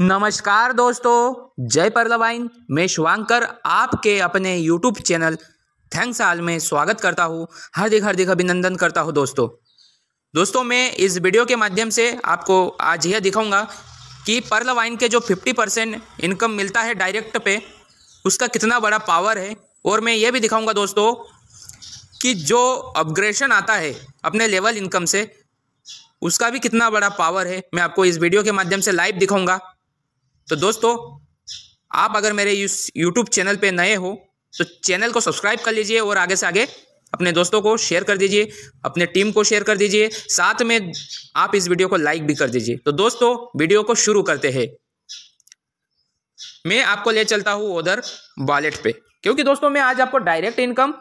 नमस्कार दोस्तों जय परलवाइन मैं शुभांकर आपके अपने यूट्यूब चैनल थैंक्स आल में स्वागत करता हूँ हार्दिक हार्दिक अभिनंदन करता हूँ दोस्तों दोस्तों मैं इस वीडियो के माध्यम से आपको आज यह दिखाऊंगा कि परलवाइन के जो 50 परसेंट इनकम मिलता है डायरेक्ट पे उसका कितना बड़ा पावर है और मैं ये भी दिखाऊँगा दोस्तों कि जो अपग्रेशन आता है अपने लेवल इनकम से उसका भी कितना बड़ा पावर है मैं आपको इस वीडियो के माध्यम से लाइव दिखाऊंगा तो दोस्तों आप अगर मेरे यूट्यूब चैनल पे नए हो तो चैनल को सब्सक्राइब कर लीजिए और आगे से आगे अपने दोस्तों को शेयर कर दीजिए अपने टीम को शेयर कर दीजिए साथ में आप इस वीडियो को लाइक भी कर दीजिए तो दोस्तों वीडियो को शुरू करते हैं मैं आपको ले चलता हूँ उधर वॉलेट पे क्योंकि दोस्तों मैं आज आपको डायरेक्ट इनकम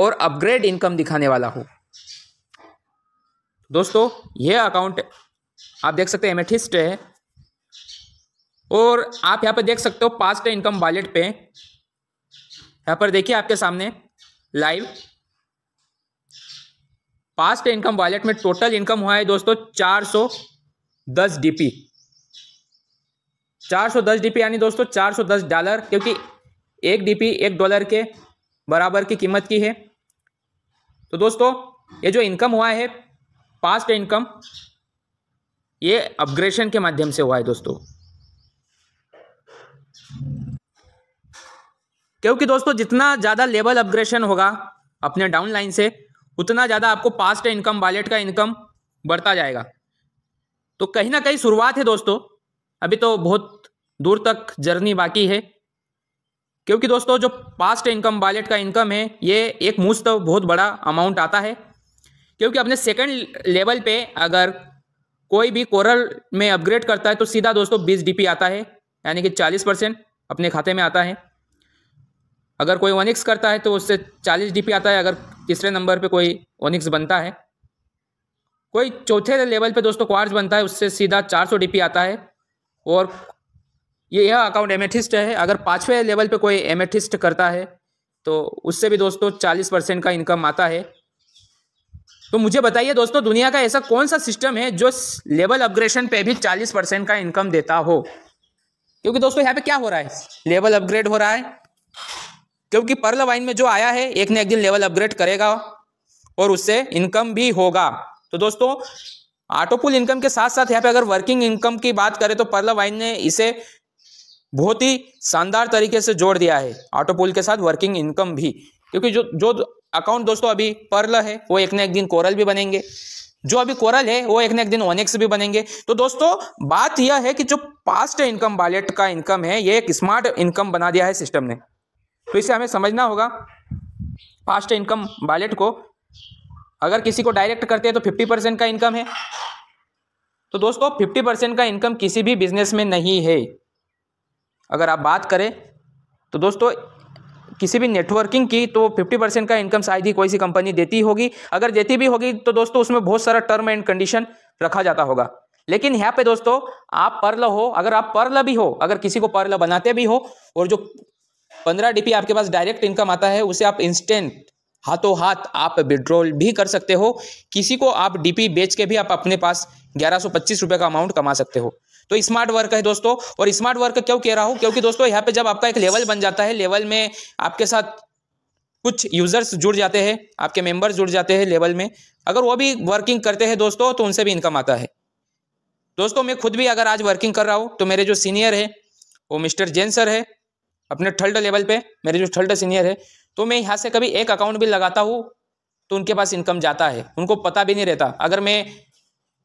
और अपग्रेड इनकम दिखाने वाला हूँ दोस्तों यह अकाउंट आप देख सकते हैं एमेथिस्ट है और आप यहाँ पर देख सकते हो पास्ट इनकम वॉलेट पे यहाँ पर देखिए आपके सामने लाइव पास्ट इनकम वॉलेट में टोटल इनकम हुआ है दोस्तों चार सौ दस डीपी चार सौ दस डीपी यानी दोस्तों चार सौ दस डॉलर क्योंकि एक डीपी एक डॉलर के बराबर की कीमत की है तो दोस्तों ये जो इनकम हुआ है पास्ट इनकम ये अपग्रेशन के माध्यम से हुआ है दोस्तों क्योंकि दोस्तों जितना ज़्यादा लेवल अपग्रेशन होगा अपने डाउन लाइन से उतना ज़्यादा आपको पास्ट इनकम वॉलेट का इनकम बढ़ता जाएगा तो कहीं ना कहीं शुरुआत है दोस्तों अभी तो बहुत दूर तक जर्नी बाकी है क्योंकि दोस्तों जो पास्ट इनकम वॉलेट का इनकम है ये एक मुश्त तो बहुत बड़ा अमाउंट आता है क्योंकि अपने सेकंड लेवल पे अगर कोई भी कोरल में अपग्रेड करता है तो सीधा दोस्तों 20 डीपी आता है यानी कि 40 परसेंट अपने खाते में आता है अगर कोई ओनिक्स करता है तो उससे चालीस डीपी आता है अगर तीसरे नंबर पे कोई ओनिक्स बनता है कोई चौथे लेवल पे दोस्तों क्वार्ज बनता है उससे सीधा चार सौ डीपी आता है और ये यह अकाउंट एमेथिस्ट है अगर पाँचवें लेवल पे कोई एमेथिस्ट करता है तो उससे भी दोस्तों चालीस परसेंट का इनकम आता है तो मुझे बताइए दोस्तों दुनिया का ऐसा कौन सा सिस्टम है जो लेवल अपग्रेशन पे भी चालीस परसेंट का इनकम देता हो क्योंकि दोस्तों यहाँ पे क्या हो रहा है लेवल अपग्रेड हो रहा है क्योंकि पर्ल वाइन में जो आया है एक ना एक दिन लेवल अपग्रेड करेगा और उससे इनकम भी होगा तो दोस्तों ऑटोपुल इनकम के साथ साथ यहाँ पे अगर वर्किंग इनकम की बात करें तो पर्ल वाइन ने इसे बहुत ही शानदार तरीके से जोड़ दिया है ऑटोपुल के साथ वर्किंग इनकम भी क्योंकि जो जो अकाउंट दोस्तों अभी पर्ल है वो एक ना एक दिन कोरल भी बनेंगे जो अभी कोरल है वो एक ना एक दिन ओनेक्स भी बनेंगे तो दोस्तों बात यह है कि जो पास्ट इनकम वालेट का इनकम है ये एक स्मार्ट इनकम बना दिया है सिस्टम ने तो इसे हमें समझना होगा पास्ट इनकम वॉलेट को अगर किसी को डायरेक्ट करते हैं तो फिफ्टी परसेंट का इनकम है तो दोस्तों फिफ्टी परसेंट का इनकम किसी भी बिजनेस में नहीं है अगर आप बात करें तो दोस्तों किसी भी नेटवर्किंग की तो फिफ्टी परसेंट का इनकम शायद ही कोई सी कंपनी देती होगी अगर देती भी होगी तो दोस्तों उसमें बहुत सारा टर्म एंड कंडीशन रखा जाता होगा लेकिन यहाँ पे दोस्तों आप पर्ल हो अगर आप पर्ल भी हो अगर किसी को पर्ल बनाते भी हो और जो पंद्रह डीपी आपके पास डायरेक्ट इनकम आता है उसे आप इंस्टेंट हाथों हाथ आप विड्रॉल भी कर सकते हो किसी को आप डीपी बेच के भी आप अपने पास ग्यारह सौ पच्चीस रुपए का अमाउंट कमा सकते हो तो स्मार्ट वर्क है दोस्तों और स्मार्ट वर्क क्यों कह रहा हूँ क्योंकि दोस्तों यहाँ पे जब आपका एक लेवल बन जाता है लेवल में आपके साथ कुछ यूजर्स जुड़ जाते हैं आपके मेंबर्स जुड़ जाते हैं लेवल में अगर वो भी वर्किंग करते हैं दोस्तों तो उनसे भी इनकम आता है दोस्तों मैं खुद भी अगर आज वर्किंग कर रहा हूं तो मेरे जो सीनियर है वो मिस्टर जैन सर है अपने थर्ड लेवल पे मेरे जो थर्ड सीनियर है तो मैं यहाँ से कभी एक अकाउंट भी लगाता हूँ तो उनके पास इनकम जाता है उनको पता भी नहीं रहता अगर मैं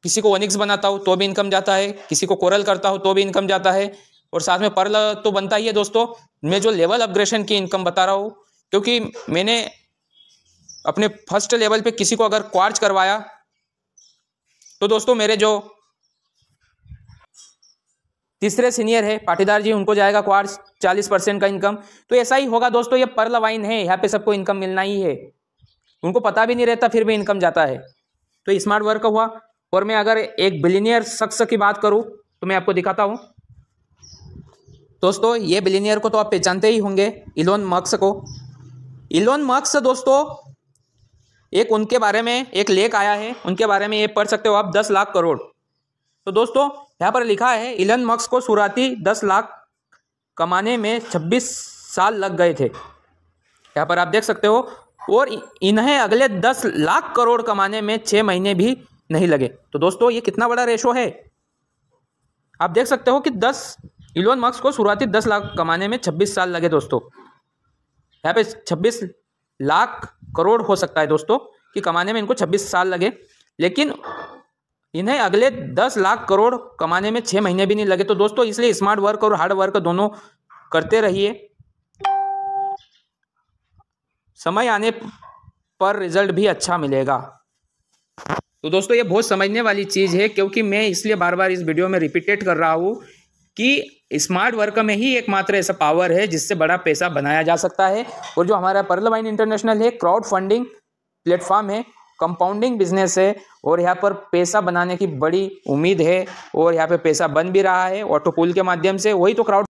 किसी को वनिक्स बनाता हूँ तो भी इनकम जाता है किसी को कोरल करता हूँ तो भी इनकम जाता है और साथ में पर्ल तो बनता ही है दोस्तों मैं जो लेवल अपग्रेशन की इनकम बता रहा हूँ क्योंकि मैंने अपने फर्स्ट लेवल पे किसी को अगर क्वार्च करवाया तो दोस्तों मेरे जो तीसरे सीनियर है पाटीदार जी उनको जाएगा क्वार्स चालीस परसेंट का इनकम तो ऐसा ही होगा दोस्तों ये पर्ल वाइन है यहाँ पे सबको इनकम मिलना ही है उनको पता भी नहीं रहता फिर भी इनकम जाता है तो स्मार्ट वर्क हुआ और मैं अगर एक बिलीनियर शख्स की बात करूँ तो मैं आपको दिखाता हूँ दोस्तों ये बिलीनियर को तो आप पहचानते ही होंगे इलोन मक्स को इलोन मक्स दोस्तों एक उनके बारे में एक लेख आया है उनके बारे में ये पढ़ सकते हो आप दस लाख करोड़ तो दोस्तों यहाँ पर लिखा है इलन मक्स को शुरुआती दस लाख कमाने में छब्बीस साल लग गए थे यहाँ पर आप देख सकते हो और इन्हें अगले दस लाख करोड़ कमाने में छः महीने भी नहीं लगे तो दोस्तों ये कितना बड़ा रेशो है आप देख सकते हो कि दस इलोन मक्स को शुरुआती दस लाख कमाने में छब्बीस साल लगे दोस्तों यहाँ पे छब्बीस लाख करोड़ हो सकता है दोस्तों कि कमाने में इनको छब्बीस साल लगे लेकिन इन्हें अगले दस लाख करोड़ कमाने में छः महीने भी नहीं लगे तो दोस्तों इसलिए स्मार्ट वर्क और हार्ड वर्क दोनों करते रहिए समय आने पर रिजल्ट भी अच्छा मिलेगा तो दोस्तों ये बहुत समझने वाली चीज़ है क्योंकि मैं इसलिए बार बार इस वीडियो में रिपीटेट कर रहा हूं कि स्मार्ट वर्क में ही एकमात्र ऐसा पावर है जिससे बड़ा पैसा बनाया जा सकता है और जो हमारा पर्लवाइन इंटरनेशनल है क्राउड फंडिंग प्लेटफॉर्म है कंपाउंडिंग बिजनेस है और यहाँ पर पैसा बनाने की बड़ी उम्मीद है और यहाँ पे पैसा बन भी रहा है ऑटो पुल के माध्यम से वही तो क्राउड